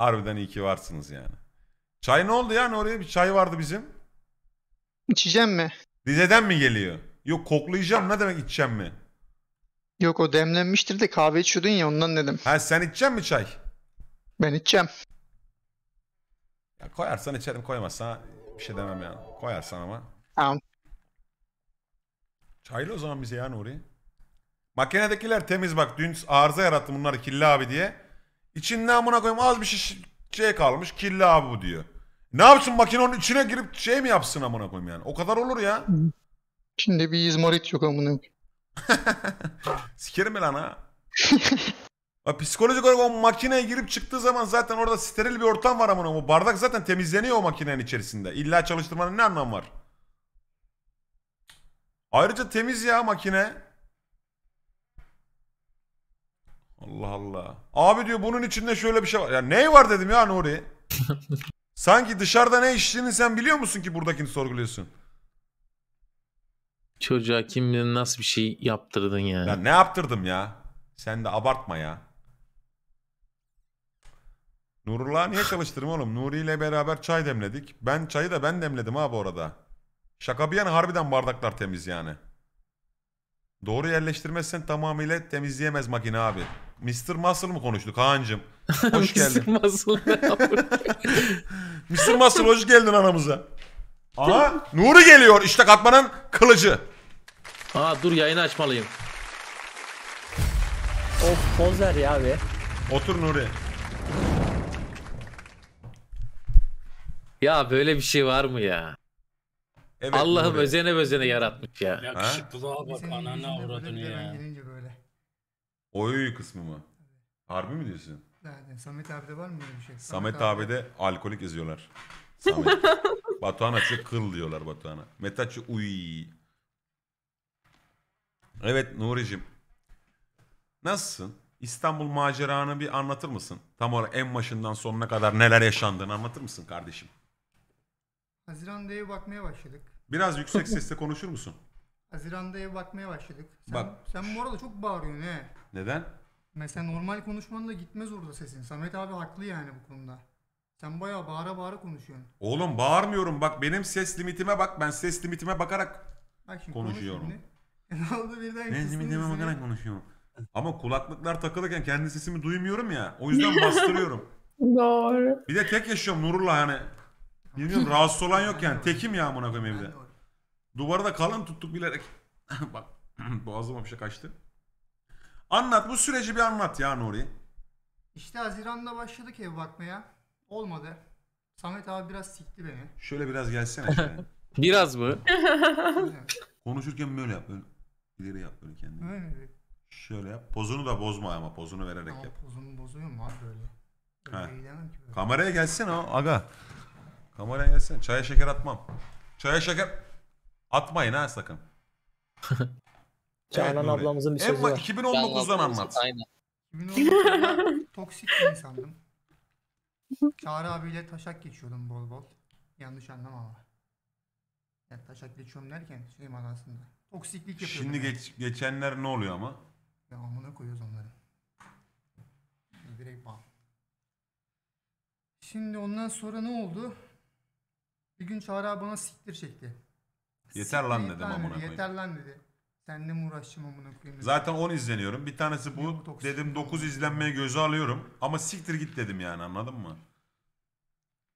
Harbiden iyi ki varsınız yani. Çay ne oldu yani oraya bir çay vardı bizim. İçeceğim mi? Dizeden mi geliyor? Yok koklayacağım ne demek içeceğim mi? Yok o demlenmiştir de kahve içiyordun ya ondan dedim. Ha sen içeceksin mi çay? Ben içeceğim. Ya koyarsan içerim koymazsan bir şey demem yani. Koyarsan ama. Tamam. Çaylı o zaman bize yani orayı. Makinedekiler temiz bak dün arıza yarattı bunlar kirli abi diye. İçinde amına koyayım az bir şey, şey kalmış. Kirli abi bu diyor. Ne yapsın makine onun içine girip şey mi yapsın amına koyayım yani? O kadar olur ya. Şimdi bir izmarit yok amına koyayım. Sikerim lan ha. Ya psikolojik olarak o makineye girip çıktığı zaman zaten orada steril bir ortam var ama koyayım. O bardak zaten temizleniyor o makinenin içerisinde. İlla çalıştırmanın ne anlamı var? Ayrıca temiz ya makine. Allah Allah. Abi diyor bunun içinde şöyle bir şey var. Ya ne var dedim ya Nuri. Sanki dışarıda ne içtiğini sen biliyor musun ki buradakini sorguluyorsun? Çocuğa kim bilir nasıl bir şey yaptırdın yani. Ya ne yaptırdım ya? Sen de abartma ya. Nurullah niye çalıştırım oğlum? Nuri ile beraber çay demledik. Ben çayı da ben demledim abi orada. Şaka bir yana harbiden bardaklar temiz yani. Doğru yerleştirmezsen tamamıyla temizleyemez makine abi. Mr. Muscle mı konuştuk Kaan'cığım? Hoş geldin. Mr. Muscle Mr. Muscle hoş geldin anamıza. Aha Nuri geliyor işte katmanın kılıcı. Aa dur yayını açmalıyım. Of pozer ya be. Otur Nuri. Ya böyle bir şey var mı ya? Evet, Allah'ım Nuri. özene özene yaratmış ya. Yakışıklı bak ananı avradını ya. Ben gelince böyle. Oy kısmı mı? Harbi mi diyorsun? Nerede? Samet abide var mı öyle bir şey? Samet, abi alkolik yazıyorlar. Samet. Batuhan açı kıl diyorlar Batuhan'a. Mete açı uy. Evet Nuri'cim. Nasılsın? İstanbul maceranı bir anlatır mısın? Tam olarak en başından sonuna kadar neler yaşandığını anlatır mısın kardeşim? Haziran'da eve bakmaya başladık. Biraz yüksek sesle konuşur musun? Haziran'da ev bakmaya başladık. Sen, Bak. sen bu arada çok bağırıyorsun he. Neden? Mesela normal konuşmanda gitmez orada sesin. Samet abi haklı yani bu konuda. Sen bayağı bağıra bağıra konuşuyorsun. Oğlum bağırmıyorum bak benim ses limitime bak ben ses limitime bakarak Bak şimdi konuşuyorum. Ne oldu birden ben kıstın limitime bakarak konuşuyorum. Ama kulaklıklar takılırken kendi sesimi duymuyorum ya o yüzden bastırıyorum. Doğru. Bir de tek yaşıyorum Nurullah yani. Bilmiyorum rahatsız olan yok yani tekim ya amına koyayım Ben de Duvara da kalın tuttuk bilerek. Bak boğazıma bir şey kaçtı. Anlat bu süreci bir anlat ya Nuri. İşte Haziran'da başladık ev bakmaya. Olmadı. Samet abi biraz sikti beni. Şöyle biraz gelsene. Biraz mı? Konuşurken böyle yap. Böyle ileri yap böyle kendini. Öyle mi? Şöyle yap. Pozunu da bozma ama pozunu vererek Ama yap. pozunu bozuyorum abi böyle. He. Öyle ki böyle. Kameraya gelsene o aga. Kameraya gelsene. Çaya şeker atmam. Çaya şeker... Atmayın ha sakın. Canan evet, ablamızın bir sözü var. 2019'dan anlat. Aynen. toksik bir insandım. Çağrı abiyle taşak geçiyordum bol bol. Yanlış anlama ama. Yani taşak geçiyorum derken şey manasında. Toksiklik yapıyordum. Şimdi geç, geçenler ne oluyor ama? Ya amına koyuyoruz onları. Direkt bam. Şimdi ondan sonra ne oldu? Bir gün Çağrı abi bana siktir çekti. Yeter lan dedim amına koyayım. Yeter lan dedi. Seninle mi uğraşacağım amına koyayım? Zaten 10 izleniyorum. Bir tanesi bu. Dedim 9 izlenmeye göze alıyorum. Ama siktir git dedim yani anladın mı?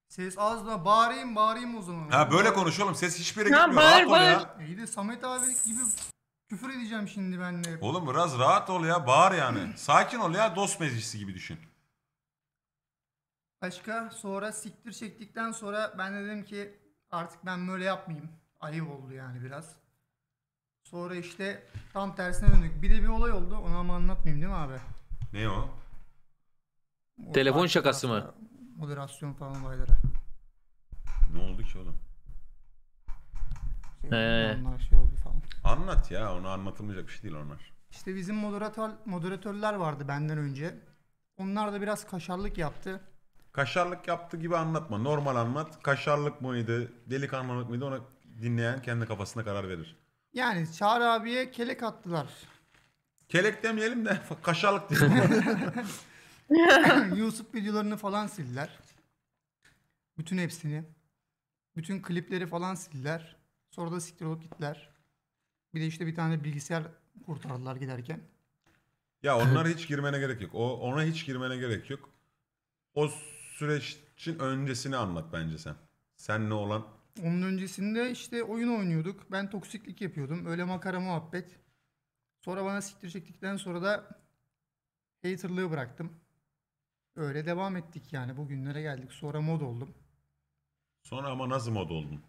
Ses az mı? bağırayım bağırayım o zaman. Ha böyle konuşalım. Ses hiçbir yere Ya gitmiyor. bağır, rahat ol ya. E, iyi de Samet abi gibi küfür edeceğim şimdi ben de. Oğlum biraz rahat ol ya. Bağır yani. Sakin ol ya. Dost meclisi gibi düşün. Başka sonra siktir çektikten sonra ben dedim ki artık ben böyle yapmayayım ayıp oldu yani biraz. Sonra işte tam tersine döndük. Bir de bir olay oldu. Onu ama anlatmayayım değil mi abi? Ne o? Telefon şakası mı? Moderasyon falan olayları. Ne oldu ki oğlum? Şey, ee. Onlar şey oldu falan. Anlat ya. Onu anlatılmayacak bir şey değil onlar. İşte bizim moderatör moderatörler vardı benden önce. Onlar da biraz kaşarlık yaptı. Kaşarlık yaptı gibi anlatma. Normal anlat. Kaşarlık mıydı? Delikanlılık mıydı? Ona dinleyen kendi kafasına karar verir. Yani Çağrı abiye kelek attılar. Kelek demeyelim de kaşarlık diyelim. Yusuf videolarını falan sildiler. Bütün hepsini. Bütün klipleri falan sildiler. Sonra da siktir olup gittiler. Bir de işte bir tane bilgisayar kurtardılar giderken. Ya onlar hiç girmene gerek yok. O ona hiç girmene gerek yok. O süreç için öncesini anlat bence sen. Sen ne olan onun öncesinde işte oyun oynuyorduk. Ben toksiklik yapıyordum. Öyle makara muhabbet. Sonra bana siktir çektikten sonra da haterlığı bıraktım. Öyle devam ettik yani. Bugünlere geldik. Sonra mod oldum. Sonra ama nasıl mod oldun?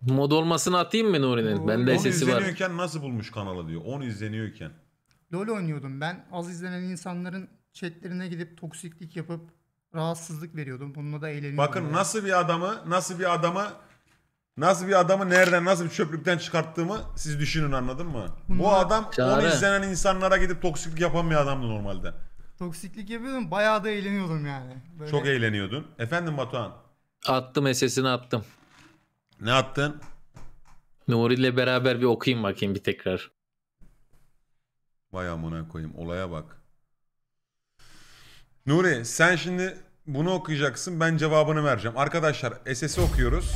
Mod olmasını atayım mı Nuri'nin? Bende 10 sesi var. izleniyorken nasıl bulmuş kanalı diyor. 10 izleniyorken. LoL oynuyordum ben. Az izlenen insanların chatlerine gidip toksiklik yapıp rahatsızlık veriyordum. Bununla da eğleniyordum. Bakın yani. nasıl bir adamı, nasıl bir adamı. Nasıl bir adamı nereden nasıl bir çöplükten çıkarttığımı siz düşünün anladın mı? Bunlar- Bu adam Çağrı. onu izlenen insanlara gidip toksiklik yapan bir adamdı normalde. Toksiklik yapıyordum. Bayağı da eğleniyordum yani. Böyle Çok eğleniyordun. Efendim Batuhan Attım SS'ini attım. ne attın? Nuri ile beraber bir okuyayım bakayım bir tekrar. Vay amına koyayım olaya bak. Nuri sen şimdi bunu okuyacaksın ben cevabını vereceğim. Arkadaşlar SS'i okuyoruz.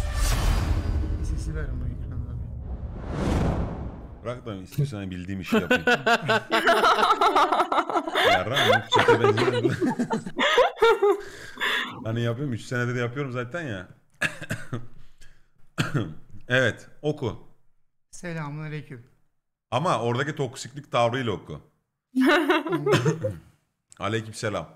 Bırak da istiyorsan şey bildiğim işi yapayım. Yarram çete benziyorum. hani yapıyorum 3 senede de yapıyorum zaten ya. evet oku. Selamünaleyküm. Ama oradaki toksiklik tavrıyla oku. Aleykümselam.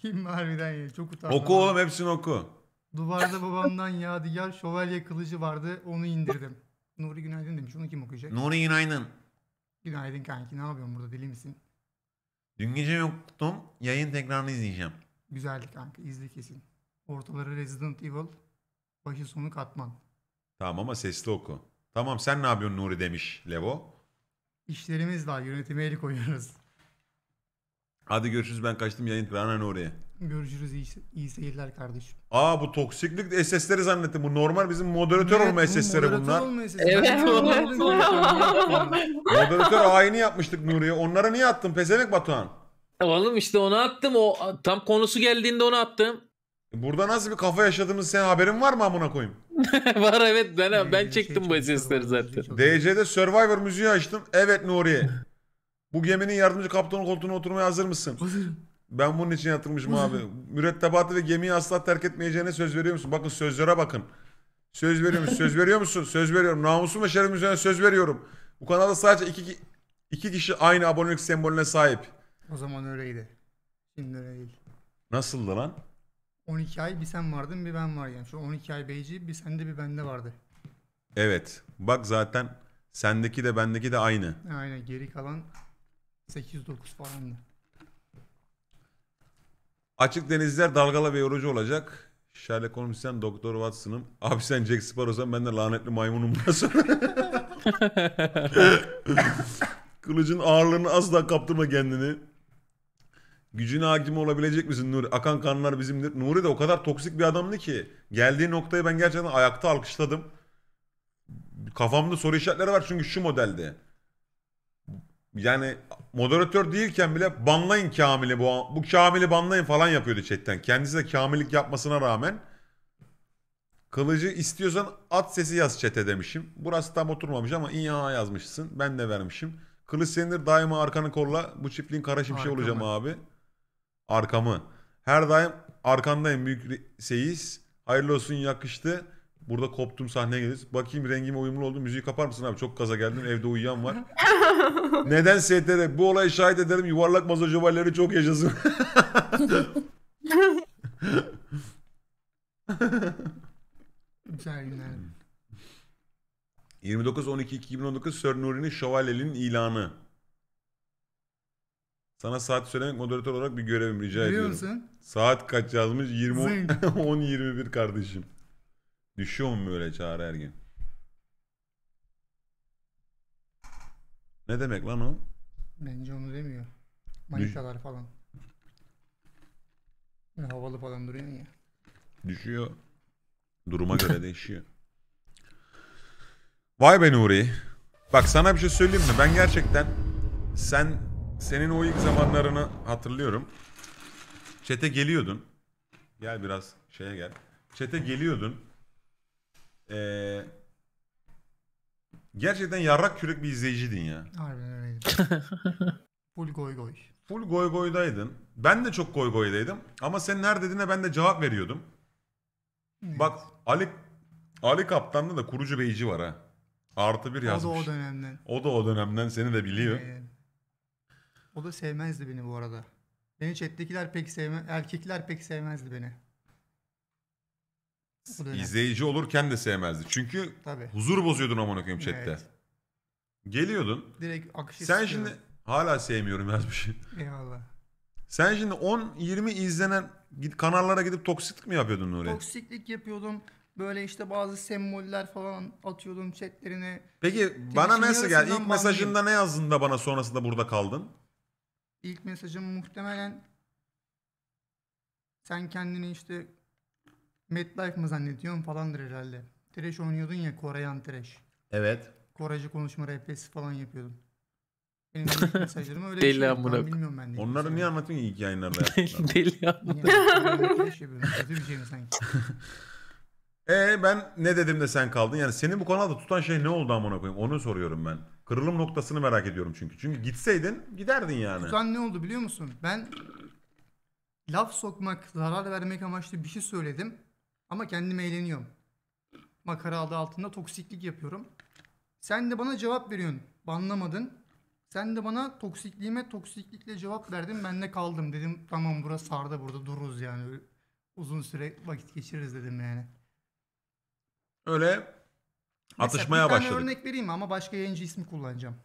Kim harbiden ya çok utandım. Oku oğlum hepsini oku. Duvarda babamdan yadigar şövalye kılıcı vardı. Onu indirdim. Nuri Günaydın demiş. Onu kim okuyacak? Nuri Günaydın. Günaydın kanki. Ne yapıyorsun burada? Deli misin? Dün gece yoktum. Yayın tekrarını izleyeceğim. Güzeldi kanka. İzle kesin. Ortaları Resident Evil. Başı sonu katman. Tamam ama sesli oku. Tamam sen ne yapıyorsun Nuri demiş Levo. İşlerimiz daha. Yönetimi el koyuyoruz. Hadi görüşürüz ben kaçtım yayın kırana oraya. Görüşürüz iyi, iyi seyirler kardeşim. Aa bu toksiklik SS'leri zannettim. Bu normal bizim moderatör olma SS'leri bunlar. Moderatör olma SS'leri. Evet. Moderatör ayini yapmıştık Nuri'ye. Onlara niye attın pezevenk Batuhan? Oğlum işte onu attım. O tam konusu geldiğinde onu attım. E, burada nasıl bir kafa yaşadığımız sen haberin var mı amına koyayım? var evet ben ben ee, şey çektim bu SS'leri zaten. DC'de Survivor müziği açtım. Evet Nuriye. Bu geminin yardımcı kaptanı koltuğuna oturmaya hazır mısın? Hazırım. Ben bunun için yatırmışım abi. Mürettebatı ve gemiyi asla terk etmeyeceğine söz veriyor musun? Bakın sözlere bakın. Söz veriyor musun? Söz veriyor musun? Söz veriyorum. Namusum ve şerefim üzerine söz veriyorum. Bu kanalda sadece iki, iki kişi aynı abonelik sembolüne sahip. O zaman öyleydi. Şimdi öyle değil. Nasıldı lan? 12 ay bir sen vardın bir ben var yani. Şu 12 ay beyci bir sende bir bende vardı. Evet. Bak zaten sendeki de bendeki de aynı. Aynen geri kalan 8-9 falan. Açık denizler dalgalı ve yorucu olacak. Sherlock Holmes sen Doktor Watson'ım. Abi sen Jack Sparrow'san ben de lanetli maymunum burası. Kılıcın ağırlığını asla kaptırma kendini. Gücüne hakim olabilecek misin Nuri? Akan kanlar bizimdir. Nuri de o kadar toksik bir adamdı ki. Geldiği noktayı ben gerçekten ayakta alkışladım. Kafamda soru işaretleri var çünkü şu modelde yani moderatör değilken bile banlayın Kamil'i bu bu Kamil'i banlayın falan yapıyordu chatten. Kendisi de Kamil'lik yapmasına rağmen kılıcı istiyorsan at sesi yaz çete demişim. Burası tam oturmamış ama İYA yazmışsın. Ben de vermişim. Kılıç senindir daima arkanı kolla. Bu çiftliğin kara şimşeği Arkamı. olacağım abi. Arkamı. Her daim arkandayım büyük seyiz. Hayırlı olsun yakıştı. Burada koptum sahneye gelir, Bakayım rengime uyumlu oldu. Müziği kapar mısın abi? Çok kaza geldim. Evde uyuyan var. Neden seyrederek bu olayı şahit ederim. Yuvarlak mazojovalleri çok yaşasın. 29 12 2019 Sir Nuri'nin Şövalye'nin ilanı. Sana saat söylemek moderatör olarak bir görevim rica Biliyor ediyorum. musun? Saat kaç yazmış? 20 Zing. 10 21 kardeşim. Düşüyor mu böyle Çağrı Ergin? Ne demek lan o? Bence onu demiyor. Manitalar falan. Hani havalı falan duruyor ya. Düşüyor. Duruma göre değişiyor. Vay be Nuri. Bak sana bir şey söyleyeyim mi? Ben gerçekten sen senin o ilk zamanlarını hatırlıyorum. Çete geliyordun. Gel biraz şeye gel. Çete geliyordun. Ee, gerçekten yarrak kürek bir izleyiciydin ya. Harbiden öyleydi. Full goy goy. Full goy goydaydın. Ben de çok goy goydaydım. Ama sen nerede dediğine ben de cevap veriyordum. Evet. Bak Ali Ali Kaptan'da da kurucu beyci var ha. Artı bir yazmış. O da o dönemden. O da o dönemden seni de biliyor. Ee, o da sevmezdi beni bu arada. Beni chat'tekiler pek sevme, erkekler pek sevmezdi beni. İzleyici olurken de sevmezdi. Çünkü Tabii. huzur bozuyordun amına koyayım chatte. Evet. Geliyordun. Direkt akışı Sen şimdi hala sevmiyorum yazmış. Şey. Eyvallah. Sen şimdi 10-20 izlenen kanallara gidip toksiklik mi yapıyordun Nuri? Toksiklik yapıyordum. Böyle işte bazı semboller falan atıyordum chatlerine. Peki bana nasıl geldi? İlk mesajında ne yazdın da bana sonrasında burada kaldın? İlk mesajım muhtemelen sen kendini işte MetLife mı zannediyorsun falandır herhalde. Trash oynuyordun ya Koreyan Trash. Evet. Korece konuşma rehberisi falan yapıyordun. Benim mesajlarım öyle Deli bir şey. amına Ben Bilmiyorum ben de. Onları şey niye anlatıyorsun ilk yayınlarda? yaptıklarını? Deli ya. Trash yapıyorum. Kötü bir şey sanki? Ee ben ne dedim de sen kaldın. Yani seni bu kanalda tutan şey ne oldu amına koyayım? Onu soruyorum ben. Kırılım noktasını merak ediyorum çünkü. Çünkü gitseydin giderdin yani. Tutan ne oldu biliyor musun? Ben laf sokmak, zarar vermek amaçlı bir şey söyledim. Ama kendim eğleniyorum. Makara adı altında toksiklik yapıyorum. Sen de bana cevap veriyorsun. Banlamadın. Sen de bana toksikliğime toksiklikle cevap verdin. Ben de kaldım. Dedim tamam burası sardı burada dururuz yani. uzun süre vakit geçiririz dedim yani. Öyle atışmaya mesela bir başladık. örnek vereyim ama başka yayıncı ismi kullanacağım.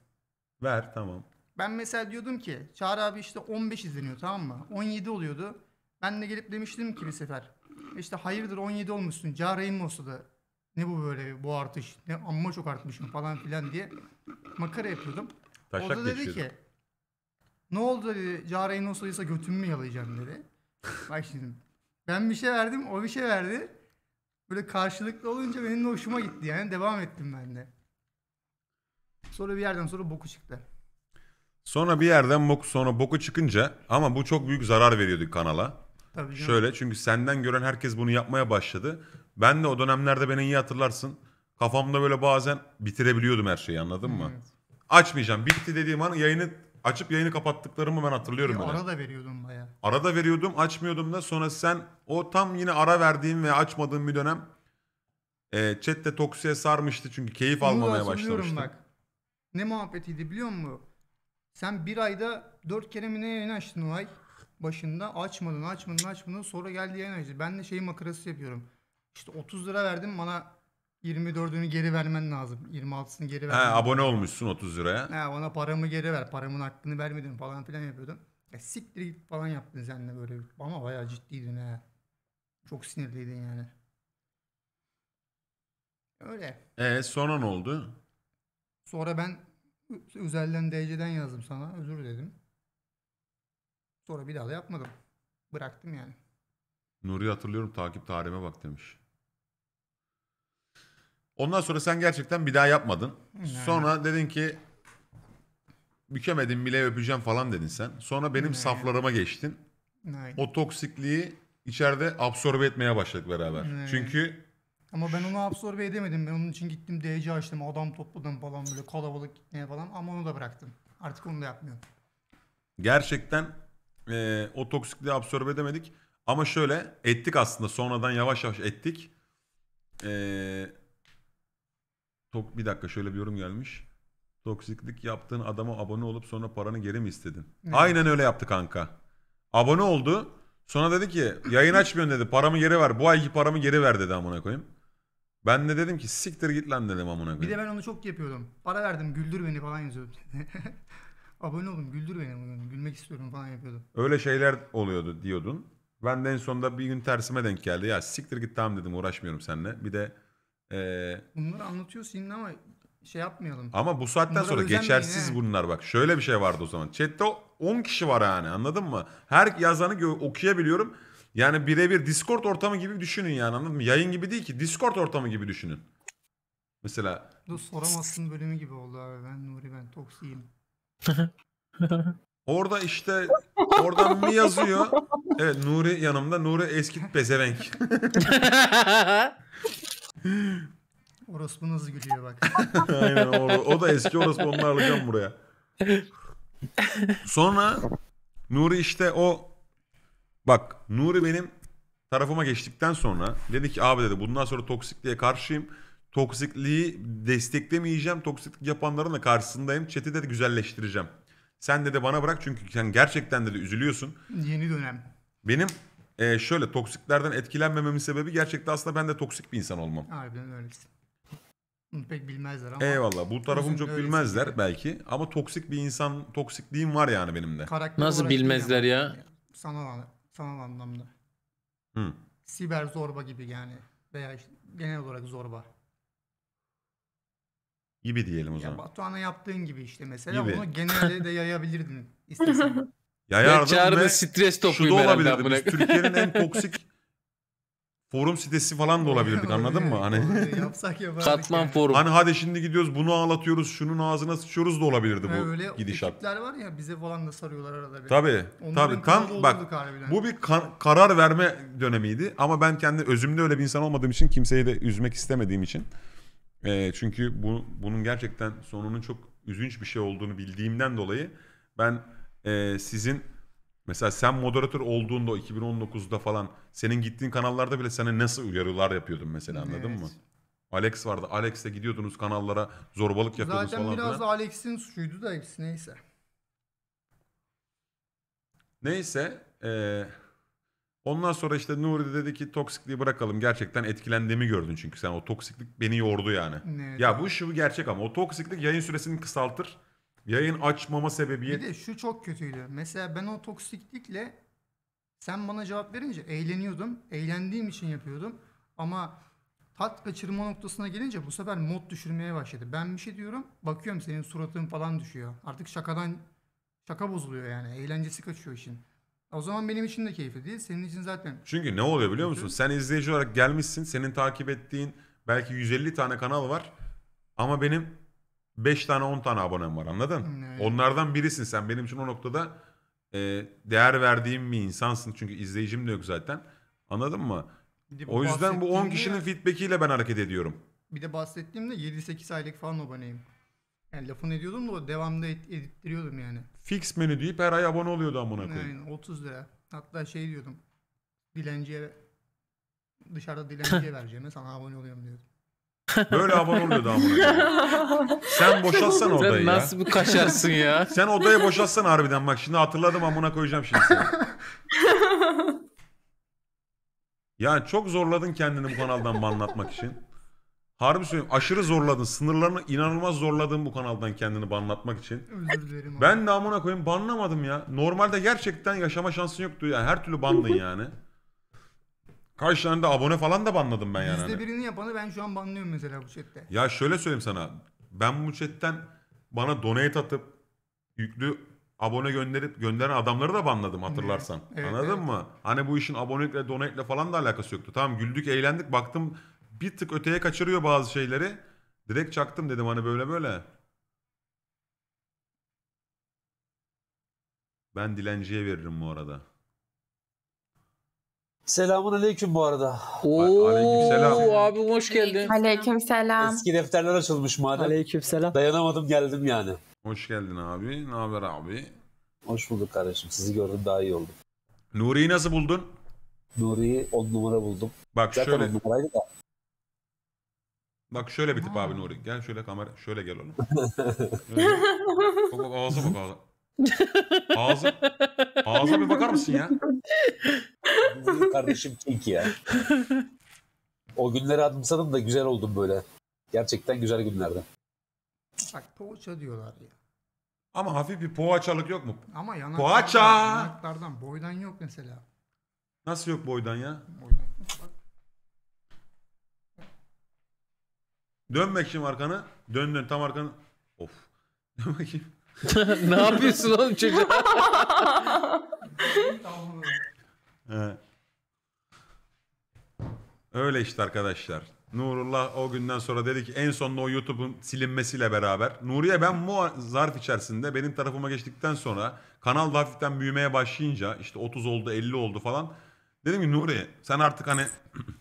Ver tamam. Ben mesela diyordum ki Çağrı abi işte 15 izleniyor tamam mı? 17 oluyordu. Ben de gelip demiştim ki bir sefer işte hayırdır 17 olmuşsun. Carayım olsa da ne bu böyle bu artış ne amma çok artmışım falan filan diye makara yapıyordum. Taşak Orada dedi ki ne oldu dedi Caray'ın o sayısa götümü mü yalayacağım dedi. Bak şimdi ben bir şey verdim o bir şey verdi. Böyle karşılıklı olunca benim de hoşuma gitti yani devam ettim ben de. Sonra bir yerden sonra boku çıktı. Sonra bir yerden boku sonra boku çıkınca ama bu çok büyük zarar veriyordu kanala. Tabii Şöyle çünkü senden gören herkes bunu yapmaya başladı. Ben de o dönemlerde beni iyi hatırlarsın. Kafamda böyle bazen bitirebiliyordum her şeyi anladın mı? Evet. Açmayacağım. Bitti dediğim an yayını açıp yayını kapattıklarımı ben hatırlıyorum. Ya, ara da veriyordum baya. Arada veriyordum açmıyordum da sonra sen o tam yine ara verdiğim ve açmadığım bir dönem e, chat toksiye sarmıştı çünkü keyif Bunu almamaya başlamıştı. bak. Ne muhabbetiydi biliyor musun? Sen bir ayda dört kere mi ne yayın açtın o ay? başında açmadın açmadın açmadın sonra geldi enerji. Ben de şey makarası yapıyorum. İşte 30 lira verdim bana 24'ünü geri vermen lazım. 26'sını geri vermen He, lazım. abone olmuşsun 30 liraya. He, bana paramı geri ver. Paramın hakkını vermedin falan filan yapıyordum. Ya siktir git falan yaptın sen böyle. Ama bayağı ciddiydin he. Çok sinirliydin yani. Öyle. E sonra ne oldu? Sonra ben özelden DC'den yazdım sana. Özür dedim. Sonra bir daha da yapmadım. Bıraktım yani. Nuri hatırlıyorum takip tarihime bak demiş. Ondan sonra sen gerçekten bir daha yapmadın. Yani. Sonra dedin ki bükemedim bile öpeceğim falan dedin sen. Sonra benim yani. saflarıma geçtin. Yani. O toksikliği içeride absorbe etmeye başladık beraber. Yani. Çünkü ama ben onu absorbe edemedim. Ben onun için gittim DC açtım. Adam topladım falan böyle kalabalık gitmeye falan. Ama onu da bıraktım. Artık onu da yapmıyorum. Gerçekten e, o toksikliği absorbe edemedik. Ama şöyle ettik aslında sonradan yavaş yavaş ettik. E, tok, bir dakika şöyle bir yorum gelmiş. Toksiklik yaptığın adama abone olup sonra paranı geri mi istedin? Evet. Aynen öyle yaptı kanka. Abone oldu. Sonra dedi ki yayın açmıyorsun dedi. Paramı geri ver. Bu ayki paramı geri ver dedi amına koyayım. Ben de dedim ki siktir git lan dedim amına koyayım. Bir de ben onu çok yapıyordum. Para verdim güldür beni falan yazıyordum. abone olun güldür beni bugün gülmek istiyorum falan yapıyordum. Öyle şeyler oluyordu diyordun. Ben de en sonunda bir gün tersime denk geldi. Ya siktir git tamam dedim uğraşmıyorum seninle. Bir de ee, Bunları anlatıyor senin ama şey yapmayalım. ama bu saatten Bunlara sonra geçersiz he. bunlar bak. Şöyle bir şey vardı o zaman. Chat'te 10 kişi var yani anladın mı? Her yazanı okuyabiliyorum. Yani birebir Discord ortamı gibi düşünün yani anladın mı? Yayın gibi değil ki Discord ortamı gibi düşünün. Mesela Bu soramazsın bölümü gibi oldu abi ben Nuri ben toksiyim. Orada işte oradan mı yazıyor? Evet Nuri yanımda. Nuri eski pezevenk. Orospu nasıl gülüyor bak. Aynen orada. O da eski orospu onunla alacağım buraya. Sonra Nuri işte o bak Nuri benim tarafıma geçtikten sonra dedi ki abi dedi bundan sonra toksikliğe karşıyım toksikliği desteklemeyeceğim. toksik yapanların da karşısındayım. Chat'i de güzelleştireceğim. Sen de de bana bırak çünkü sen gerçekten de, de üzülüyorsun. Yeni dönem. Benim e, şöyle toksiklerden etkilenmememin sebebi gerçekten aslında ben de toksik bir insan olmam. Harbiden öylesin. Bunu pek bilmezler ama. Eyvallah. Bu tarafım çok bilmezler gibi. belki. Ama toksik bir insan, toksikliğim var yani benim de. Karakter Nasıl bilmezler ya? Sanal, sanal anlamda. Hı. Siber zorba gibi yani. Veya işte genel olarak zorba. Gibi diyelim o Ya zaman. Batuhan'a yaptığın gibi işte mesela Gibi. onu genelde de yayabilirdin istesen. Yayardım çağrıda ve stres şu da olabilirdi. Türkiye'nin en toksik forum sitesi falan da olabilirdik anladın mı? Hani Yapsak yapardık. Katman forum. hani hadi şimdi gidiyoruz bunu ağlatıyoruz şunun ağzına sıçıyoruz da olabilirdi bu öyle gidişat. ekipler var ya bize falan da sarıyorlar arada bir. Tabii tabii tam bak bu bir ka- karar verme dönemiydi ama ben kendi özümde öyle bir insan olmadığım için kimseyi de üzmek istemediğim için e, çünkü bu, bunun gerçekten sonunun çok üzünç bir şey olduğunu bildiğimden dolayı ben e, sizin mesela sen moderatör olduğunda 2019'da falan senin gittiğin kanallarda bile sana nasıl uyarılar yapıyordum mesela anladın evet. mı? Alex vardı. Alex'le gidiyordunuz kanallara zorbalık yapıyordunuz Zaten falan. Zaten biraz da Alex'in suçuydu da hepsi neyse. Neyse. E, Ondan sonra işte Nuri dedi ki toksikliği bırakalım. Gerçekten etkilendiğimi gördün çünkü sen. O toksiklik beni yordu yani. Evet. Ya bu şu gerçek ama o toksiklik yayın süresini kısaltır. Yayın açmama sebebiyet. Bir de şu çok kötüydü. Mesela ben o toksiklikle sen bana cevap verince eğleniyordum. Eğlendiğim için yapıyordum. Ama tat kaçırma noktasına gelince bu sefer mod düşürmeye başladı. Ben bir şey diyorum bakıyorum senin suratın falan düşüyor. Artık şakadan şaka bozuluyor yani. Eğlencesi kaçıyor işin. O zaman benim için de keyifli değil. Senin için zaten. Çünkü ne oluyor biliyor musun? Sen izleyici olarak gelmişsin. Senin takip ettiğin belki 150 tane kanal var. Ama benim 5 tane 10 tane abonem var anladın? Hmm, evet. Onlardan birisin sen. Benim için o noktada e, değer verdiğim bir insansın. Çünkü izleyicim de yok zaten. Anladın mı? Bir O yüzden bu 10 kişinin feedbackiyle ben hareket ediyorum. Bir de bahsettiğimde 7-8 aylık falan aboneyim. Yani lafını ediyordum da o devamlı et- edittiriyordum yani. Fix menü deyip her ay abone oluyordu amına koyayım. Aynen 30 lira. Hatta şey diyordum. Dilenciye dışarıda dilenciye vereceğime sana abone oluyorum diyordum. Böyle abone oluyordu amına koyayım. Sen boşaltsan odayı Sen ya. nasıl bu kaşarsın ya? Sen odayı boşaltsan harbiden bak şimdi hatırladım amına koyacağım şimdi seni. Yani çok zorladın kendini bu kanaldan banlatmak için. Harbi söyleyeyim, aşırı zorladın. Sınırlarını inanılmaz zorladın bu kanaldan kendini banlatmak için. Özür dilerim. Ben de amına koyayım banlamadım ya. Normalde gerçekten yaşama şansın yoktu. Yani her türlü bandın yani. Kaç tane de abone falan da banladım ben yani. Bizde birini yapanı ben şu an banlıyorum mesela bu chatte. Ya şöyle söyleyeyim sana. Ben bu chatten bana donate atıp yüklü abone gönderip gönderen adamları da banladım hatırlarsan. Evet, Anladın evet. mı? Hani bu işin abonelikle donate'le falan da alakası yoktu. Tamam güldük eğlendik baktım bir tık öteye kaçırıyor bazı şeyleri. Direkt çaktım dedim hani böyle böyle. Ben dilenciye veririm bu arada. Selamun aleyküm bu arada. Oo, selam abi hoş geldin. Aleyküm selam. Eski defterler açılmış madem. selam. Dayanamadım geldim yani. Hoş geldin abi. Ne haber abi? Hoş bulduk kardeşim. Sizi gördüm daha iyi oldu. Nuri'yi nasıl buldun? Nuri'yi 10 numara buldum. Bak Zaten şöyle. 10 numaraydı da. Bak şöyle bir tip abi Nuri. Gel şöyle kamera. Şöyle gel oğlum. Öyle. bak ağzı. ağza bak ağza. Ağza, ağza bir bakar mısın ya? Nuri kardeşim çek ya. O günleri anımsadım da güzel oldum böyle. Gerçekten güzel günlerdi. Bak poğaça diyorlar ya. Ama hafif bir poğaçalık yok mu? Ama yanak Poğaça! yanaklardan boydan yok mesela. Nasıl yok boydan ya? Boydan. Bak Dön bakayım arkanı. Dön dön tam arkanı. Of. Dön bakayım. ne yapıyorsun oğlum çocuğa? He. Öyle işte arkadaşlar. Nurullah o günden sonra dedi ki en sonunda o YouTube'un silinmesiyle beraber. Nuriye ben bu zarf içerisinde benim tarafıma geçtikten sonra kanal da hafiften büyümeye başlayınca işte 30 oldu 50 oldu falan. Dedim ki Nuriye sen artık hani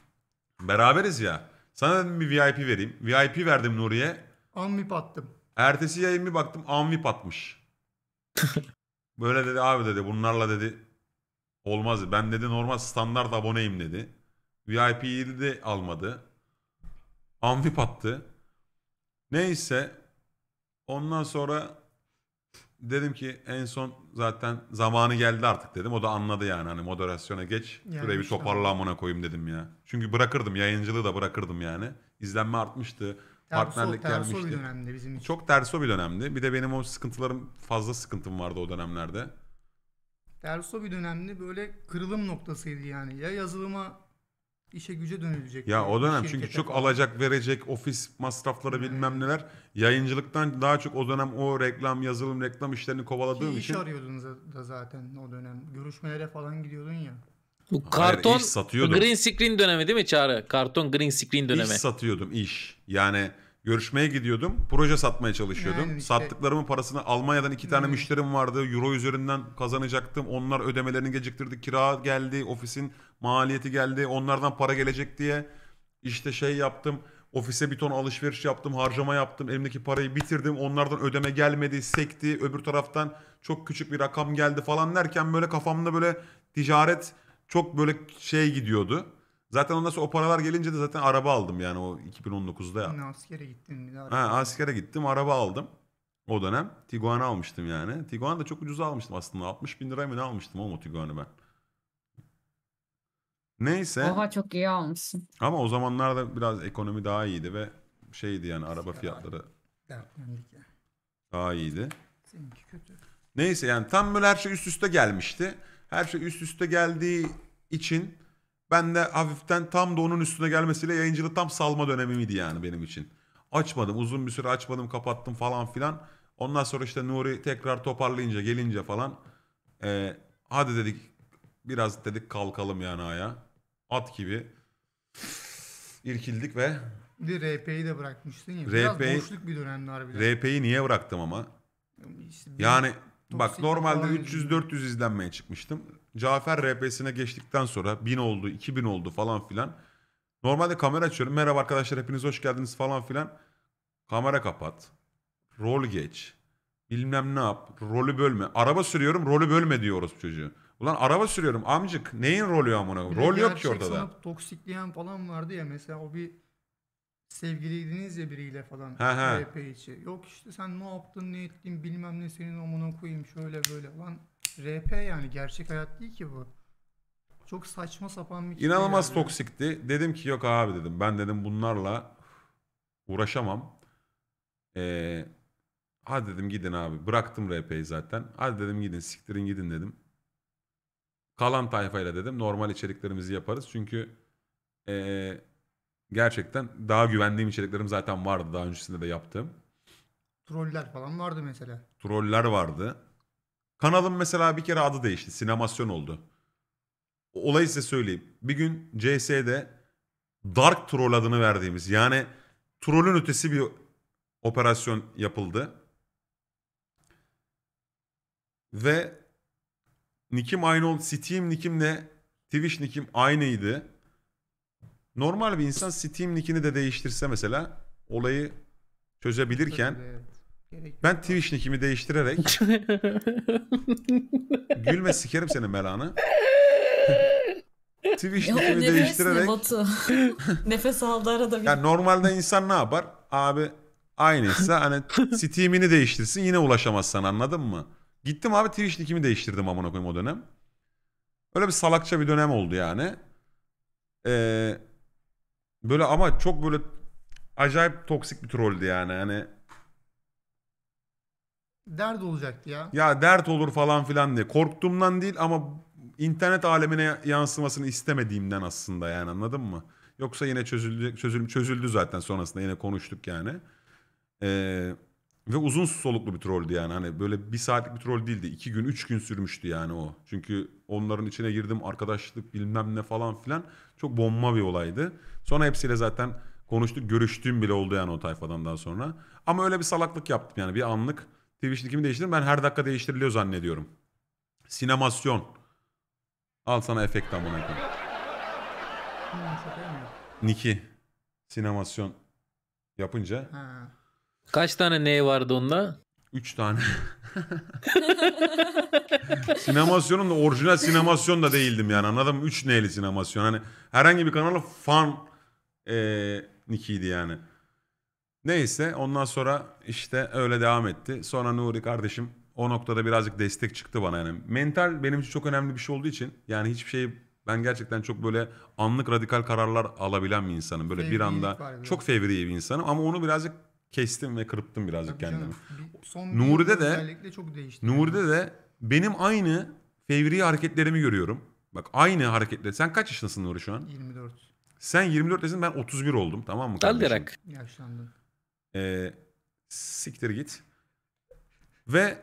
beraberiz ya. Sana dedim bir VIP vereyim. VIP verdim Nuri'ye. Anvip attım. Ertesi yayın bir baktım anvip atmış. Böyle dedi abi dedi bunlarla dedi olmaz. Ben dedi normal standart aboneyim dedi. VIP'yi de almadı. Anvip attı. Neyse ondan sonra Dedim ki en son zaten zamanı geldi artık dedim. O da anladı yani hani moderasyona geç. Yani şurayı bir işte. toparla koyayım dedim ya. Çünkü bırakırdım yayıncılığı da bırakırdım yani. İzlenme artmıştı. Terso- partnerlik terso bir gelmişti. dönemdi bizim için. Çok terso bir dönemdi. Bir de benim o sıkıntılarım fazla sıkıntım vardı o dönemlerde. Terso bir dönemdi böyle kırılım noktasıydı yani. Ya yazılıma işe güce dönülecek. Ya o dönem çünkü çok alacak verecek ofis masrafları hmm. bilmem neler. Yayıncılıktan daha çok o dönem o reklam yazılım reklam işlerini kovaladığım Ki iş için. İş arıyordun da zaten o dönem. Görüşmelere falan gidiyordun ya. Bu karton Hayır, green screen dönemi değil mi Çağrı? Karton green screen dönemi. İş satıyordum iş. Yani Görüşmeye gidiyordum. Proje satmaya çalışıyordum. Yani işte- Sattıklarımın parasını Almanya'dan iki tane hmm. müşterim vardı. Euro üzerinden kazanacaktım. Onlar ödemelerini geciktirdi. Kira geldi. Ofisin maliyeti geldi. Onlardan para gelecek diye. işte şey yaptım. Ofise bir ton alışveriş yaptım. Harcama yaptım. Elimdeki parayı bitirdim. Onlardan ödeme gelmedi. Sekti. Öbür taraftan çok küçük bir rakam geldi falan derken böyle kafamda böyle ticaret çok böyle şey gidiyordu. Zaten ondan sonra o paralar gelince de zaten araba aldım yani o 2019'da. ya. Yine askere gittin bir daha. Ha, askere gittim araba aldım. O dönem Tiguan'ı almıştım yani. Tiguan'ı da çok ucuz almıştım aslında. 60 bin lira mı ne almıştım ama o Tiguan'ı ben. Neyse. Oha çok iyi almışsın. Ama o zamanlarda biraz ekonomi daha iyiydi ve şeydi yani araba Sigara. fiyatları daha iyiydi. Seninki kötü. Neyse yani tam böyle her şey üst üste gelmişti. Her şey üst üste geldiği için ben de hafiften tam da onun üstüne gelmesiyle yayıncılık tam salma dönemi miydi yani benim için. Açmadım uzun bir süre açmadım kapattım falan filan. Ondan sonra işte Nuri tekrar toparlayınca gelince falan e, hadi dedik biraz dedik kalkalım yani aya. At gibi irkildik ve Bir de RP'yi de bırakmıştın ya. Biraz boşluk bir dönemdi harbiden. RP'yi niye bıraktım ama? İşte Yani bak normalde 300-400 izlenmeye çıkmıştım. Cafer RP'sine geçtikten sonra 1000 oldu, 2000 oldu falan filan. Normalde kamera açıyorum. Merhaba arkadaşlar hepiniz hoş geldiniz falan filan. Kamera kapat. Rol geç. Bilmem ne yap. Rolü bölme. Araba sürüyorum rolü bölme diyoruz çocuğu. Ulan araba sürüyorum amcık. Neyin rolü amına? Bir Rol yok ki gerçek orada da. sanıp toksikleyen falan vardı ya mesela o bir sevgiliydiniz ya biriyle falan. He he. Yok işte sen ne yaptın ne ettin bilmem ne senin amına koyayım şöyle böyle lan. RP yani gerçek hayat değil ki bu. Çok saçma sapan bir İnanılmaz yani. toksikti. Dedim ki yok abi dedim. Ben dedim bunlarla uğraşamam. Ee, hadi dedim gidin abi. Bıraktım RP'yi zaten. Hadi dedim gidin siktirin gidin dedim. Kalan tayfayla dedim normal içeriklerimizi yaparız. Çünkü ee, gerçekten daha güvendiğim içeriklerim zaten vardı daha öncesinde de yaptığım. Troller falan vardı mesela. Troller vardı. Kanalın mesela bir kere adı değişti. Sinemasyon oldu. Olayı size söyleyeyim. Bir gün CS'de Dark Troll adını verdiğimiz yani trollün ötesi bir operasyon yapıldı. Ve nikim aynı oldu. Steam nikimle Twitch nikim aynıydı. Normal bir insan Steam nickini de değiştirse mesela olayı çözebilirken ben Twitch nickimi değiştirerek gülme sikerim seni melanı. Twitch Ya nickimi değiştirerek Nefes aldı arada bir. yani normalde insan ne yapar? Abi aynıysa hani Steam'ini değiştirsin yine ulaşamazsan anladın mı? Gittim abi Twitch nickimi değiştirdim amına koyayım o dönem. Öyle bir salakça bir dönem oldu yani. Ee, böyle ama çok böyle acayip toksik bir trolldü yani. Hani dert olacaktı ya. Ya dert olur falan filan diye. Korktuğumdan değil ama internet alemine yansımasını istemediğimden aslında yani anladın mı? Yoksa yine çözüldü, çözül, çözüldü zaten sonrasında yine konuştuk yani. Ee, ve uzun soluklu bir trolldü yani hani böyle bir saatlik bir troll değildi. iki gün üç gün sürmüştü yani o. Çünkü onların içine girdim arkadaşlık bilmem ne falan filan çok bomba bir olaydı. Sonra hepsiyle zaten konuştuk görüştüğüm bile oldu yani o tayfadan daha sonra. Ama öyle bir salaklık yaptım yani bir anlık Twitch'in kimi değiştirin? Ben her dakika değiştiriliyor zannediyorum. Sinemasyon. Al sana efekt amına koyayım. Niki. Sinemasyon yapınca. Ha. Kaç tane ne vardı onda? Üç tane. sinemasyonum da orijinal sinemasyon da değildim yani anladım. Üç neyli sinemasyon. Hani herhangi bir kanala fan e, Niki'ydi yani. Neyse ondan sonra işte öyle devam etti. Sonra Nuri kardeşim o noktada birazcık destek çıktı bana yani. Mental benim için çok önemli bir şey olduğu için yani hiçbir şeyi ben gerçekten çok böyle anlık radikal kararlar alabilen bir insanım. Böyle Fevrilik bir anda var, çok fevri bir insanım ama onu birazcık kestim ve kırptım birazcık Tabii kendimi. canım, bir- son Nuri'de de- çok değişti. Nuri'de de benim aynı fevri hareketlerimi görüyorum. Bak aynı hareketler. Sen kaç yaşındasın Nuri şu an? 24 Sen 24 desin ben 31 oldum tamam mı kardeşim? Daldırak. yaşlandın. Ee, siktir git. Ve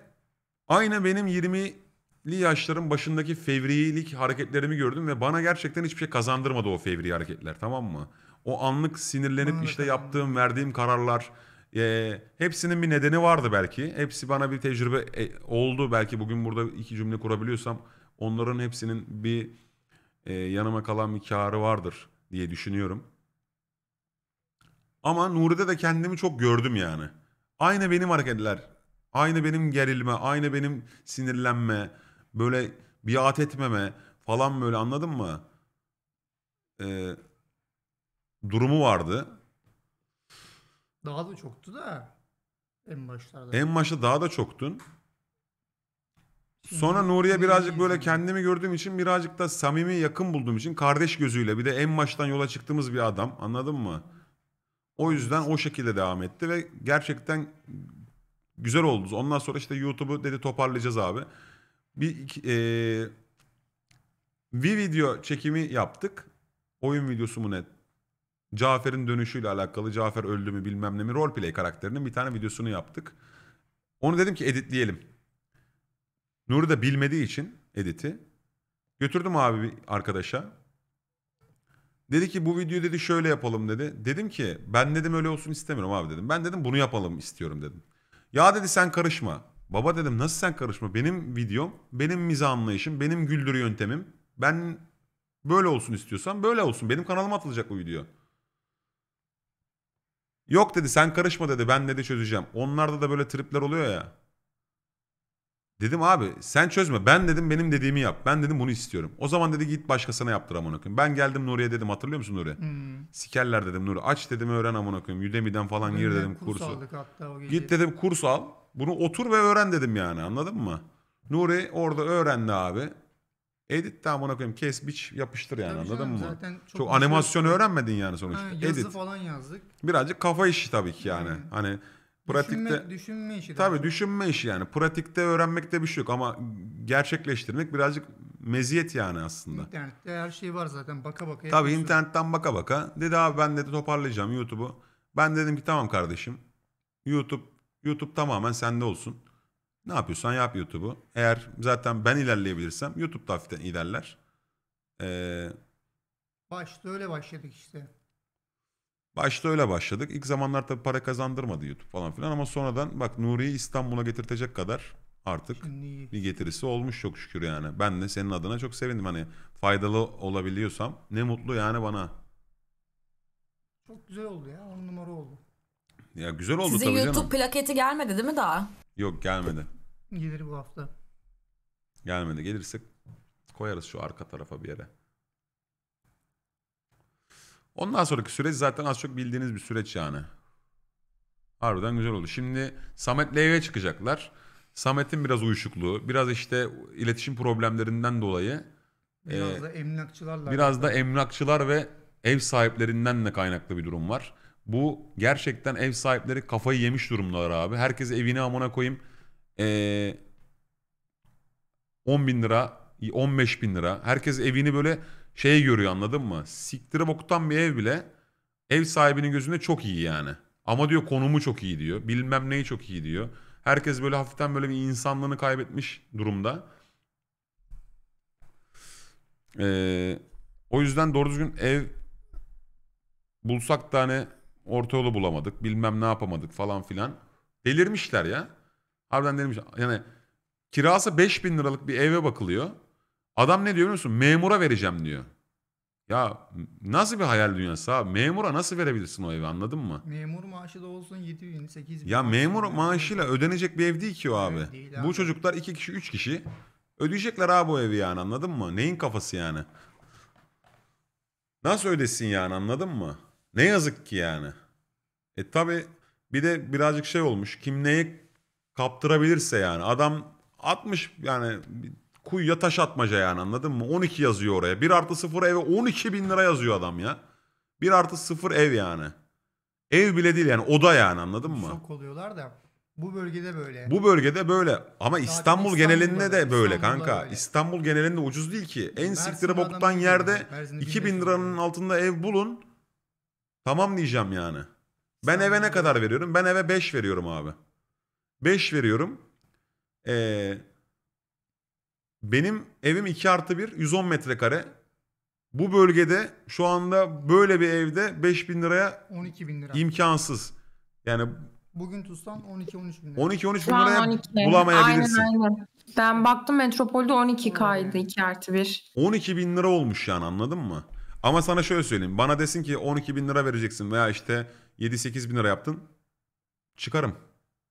aynı benim 20'li yaşların başındaki fevrilik hareketlerimi gördüm ve bana gerçekten hiçbir şey kazandırmadı o fevri hareketler tamam mı? O anlık sinirlenip Anladım. işte yaptığım, verdiğim kararlar e, hepsinin bir nedeni vardı belki. Hepsi bana bir tecrübe e, oldu. Belki bugün burada iki cümle kurabiliyorsam onların hepsinin bir e, yanıma kalan bir karı vardır diye düşünüyorum. Ama Nuri'de de kendimi çok gördüm yani. Aynı benim hareketler. Aynı benim gerilme, aynı benim sinirlenme, böyle biat etmeme falan böyle anladın mı? Ee, durumu vardı. Daha da çoktu da en başlarda. En başta daha da çoktun. Sonra Nuri'ye birazcık böyle kendimi gördüğüm için birazcık da samimi yakın bulduğum için kardeş gözüyle bir de en baştan yola çıktığımız bir adam anladın mı? O yüzden o şekilde devam etti ve gerçekten güzel oldu. Ondan sonra işte YouTube'u dedi toparlayacağız abi. Bir e, bir video çekimi yaptık. Oyun videosu mu ne? Cafer'in dönüşüyle alakalı. Cafer öldü mü bilmem ne mi. Roleplay karakterinin bir tane videosunu yaptık. Onu dedim ki editleyelim. Nuri da bilmediği için editi. Götürdüm abi bir arkadaşa. Dedi ki bu videoyu dedi şöyle yapalım dedi. Dedim ki ben dedim öyle olsun istemiyorum abi dedim. Ben dedim bunu yapalım istiyorum dedim. Ya dedi sen karışma. Baba dedim nasıl sen karışma? Benim videom, benim mizah anlayışım, benim güldürü yöntemim. Ben böyle olsun istiyorsan böyle olsun. Benim kanalıma atılacak bu video. Yok dedi sen karışma dedi ben dedi çözeceğim. Onlarda da böyle tripler oluyor ya. Dedim abi sen çözme. Ben dedim benim dediğimi yap. Ben dedim bunu istiyorum. O zaman dedi git başkasına yaptır amına koyayım. Ben geldim Nuri'ye dedim hatırlıyor musun Nuri? Hmm. Sikerler dedim Nuri. Aç dedim öğren amına koyayım. Udemy'den falan gir dedim kurs kursu. Aldık hatta o gece. Git dedim kurs al. Bunu otur ve öğren dedim yani anladın mı? Nuri orada öğrendi abi. Edit de amına koyayım kes biç yapıştır yani Tabii anladın canım, mı? zaten çok Çok, güzel- animasyon öğrenmedin yani sonuçta. Ha, yazı Edit. falan yazdık. Birazcık kafa işi tabii ki yani. Hani Pratikte düşünme, düşünme işi. Tabii düşünme işi yani. Pratikte öğrenmekte bir şey yok ama gerçekleştirmek birazcık meziyet yani aslında. İnternette her şey var zaten baka baka. Tabii internetten baka baka. Dedi abi ben dedi toparlayacağım YouTube'u. Ben dedim ki tamam kardeşim. YouTube YouTube tamamen sende olsun. Ne yapıyorsan yap YouTube'u. Eğer zaten ben ilerleyebilirsem YouTube da hafiften ilerler. Ee, Başta öyle başladık işte. Başta öyle başladık. İlk zamanlar tabii para kazandırmadı YouTube falan filan ama sonradan bak Nuri'yi İstanbul'a getirtecek kadar artık bir getirisi olmuş çok şükür yani. Ben de senin adına çok sevindim. Hani faydalı olabiliyorsam ne mutlu yani bana. Çok güzel oldu ya. On numara oldu. Ya güzel oldu Sizin tabii YouTube canım. plaketi gelmedi değil mi daha? Yok gelmedi. Gelir bu hafta. Gelmedi. Gelirse koyarız şu arka tarafa bir yere. Ondan sonraki süreç zaten az çok bildiğiniz bir süreç yani. Harbiden güzel oldu. Şimdi Samet L'ye çıkacaklar. Samet'in biraz uyuşukluğu, biraz işte iletişim problemlerinden dolayı biraz e, da emlakçılarla biraz da emlakçılar ve ev sahiplerinden de kaynaklı bir durum var. Bu gerçekten ev sahipleri kafayı yemiş durumdalar abi. Herkes evini amına koyayım e, 10 bin lira, 15 bin lira. Herkes evini böyle şey görüyor anladın mı? Siktire bokutan bir ev bile ev sahibinin gözünde çok iyi yani. Ama diyor konumu çok iyi diyor. Bilmem neyi çok iyi diyor. Herkes böyle hafiften böyle bir insanlığını kaybetmiş durumda. Ee, o yüzden doğru düzgün ev bulsak da hani orta yolu bulamadık. Bilmem ne yapamadık falan filan. Delirmişler ya. Harbiden delirmiş. Yani kirası 5000 liralık bir eve bakılıyor. Adam ne diyor biliyor musun? Memura vereceğim diyor. Ya nasıl bir hayal dünyası abi? Memura nasıl verebilirsin o evi anladın mı? Memur maaşı da olsun 7 bin 8 bin. Ya memur maaşıyla ödenecek bir ev değil ki o abi. Evet, değil Bu çocuklar 2 kişi 3 kişi ödeyecekler abi o evi yani anladın mı? Neyin kafası yani? Nasıl ödesin yani anladın mı? Ne yazık ki yani. E tabi bir de birazcık şey olmuş. Kim neyi kaptırabilirse yani. Adam 60 yani Kuyuya taş atmaca yani anladın mı? 12 yazıyor oraya. 1 artı 0 eve 12 bin lira yazıyor adam ya. 1 artı 0 ev yani. Ev bile değil yani oda yani anladın mı? Çok oluyorlar da bu bölgede böyle. Bu bölgede böyle ama İstanbul, İstanbul genelinde de böyle İstanbul'da kanka. Böyle. İstanbul genelinde ucuz değil ki. En siktire boktan yerde 2000 liranın altında ev bulun. Tamam diyeceğim yani. Ben eve ne kadar veriyorum? Ben eve 5 veriyorum abi. 5 veriyorum. Eee benim evim 2 artı 1 110 metrekare. Bu bölgede şu anda böyle bir evde 5 bin liraya 12 bin lira. imkansız. Yani Bugün tutsan 12-13 bin lira. 12-13 bin liraya 12. bulamayabilirsin. Aynen aynen. Ben baktım Metropol'de 12 kaydı 2 hmm. artı 1. 12 bin lira olmuş yani anladın mı? Ama sana şöyle söyleyeyim. Bana desin ki 12 bin lira vereceksin veya işte 7-8 bin lira yaptın. Çıkarım.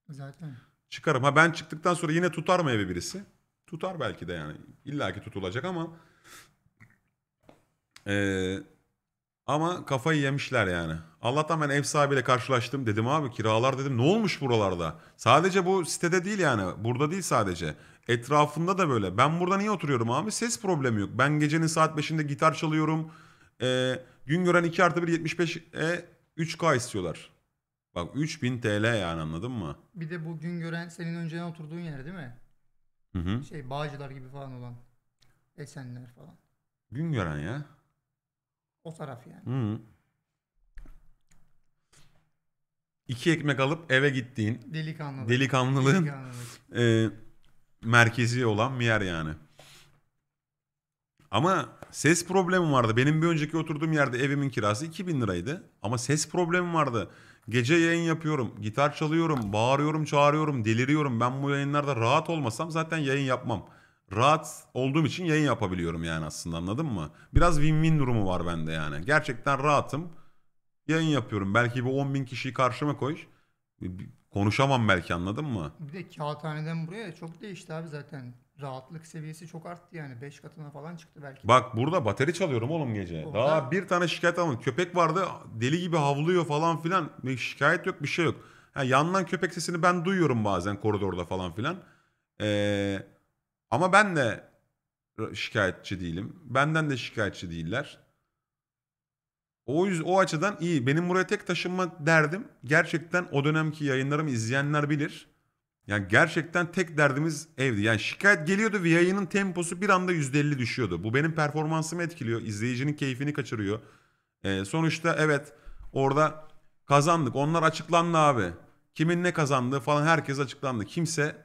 Zaten. Çıkarım. Ha ben çıktıktan sonra yine tutar mı evi birisi? Tutar belki de yani. İlla ki tutulacak ama ee, ama kafayı yemişler yani. Allah'tan ben ev sahibiyle karşılaştım. Dedim abi kiralar dedim ne olmuş buralarda? Sadece bu sitede değil yani. Burada değil sadece. Etrafında da böyle. Ben burada niye oturuyorum abi? Ses problemi yok. Ben gecenin saat 5'inde gitar çalıyorum. Ee, gün gören 2 artı 1 e 3K istiyorlar. Bak 3000 TL yani anladın mı? Bir de bu gün gören senin önceden oturduğun yer değil mi? Hı hı. Şey Bağcılar gibi falan olan. Esenler falan. Gün gören ya. O taraf yani. Hı. İki ekmek alıp eve gittiğin Delikanlılık. delikanlılığın Delikanlılık. e, merkezi olan bir yer yani. Ama ses problemi vardı. Benim bir önceki oturduğum yerde evimin kirası 2000 liraydı. Ama ses problemi vardı. Gece yayın yapıyorum, gitar çalıyorum, bağırıyorum, çağırıyorum, deliriyorum. Ben bu yayınlarda rahat olmasam zaten yayın yapmam. Rahat olduğum için yayın yapabiliyorum yani aslında anladın mı? Biraz win-win durumu var bende yani. Gerçekten rahatım. Yayın yapıyorum. Belki bir 10 bin kişiyi karşıma koy. Konuşamam belki anladın mı? Bir de kağıthaneden buraya çok değişti abi zaten rahatlık seviyesi çok arttı yani 5 katına falan çıktı belki. Bak burada bateri çalıyorum oğlum gece. Orada... Daha bir tane şikayet almadım. Köpek vardı deli gibi havlıyor falan filan. Bir şikayet yok bir şey yok. Ha, yandan köpek sesini ben duyuyorum bazen koridorda falan filan. Ee, ama ben de şikayetçi değilim. Benden de şikayetçi değiller. O yüzden o açıdan iyi. Benim buraya tek taşınma derdim. Gerçekten o dönemki yayınlarımı izleyenler bilir. Yani gerçekten tek derdimiz evdi. Yani şikayet geliyordu ve yayının temposu bir anda %50 düşüyordu. Bu benim performansımı etkiliyor. izleyicinin keyfini kaçırıyor. Ee, sonuçta evet orada kazandık. Onlar açıklandı abi. Kimin ne kazandığı falan herkes açıklandı. Kimse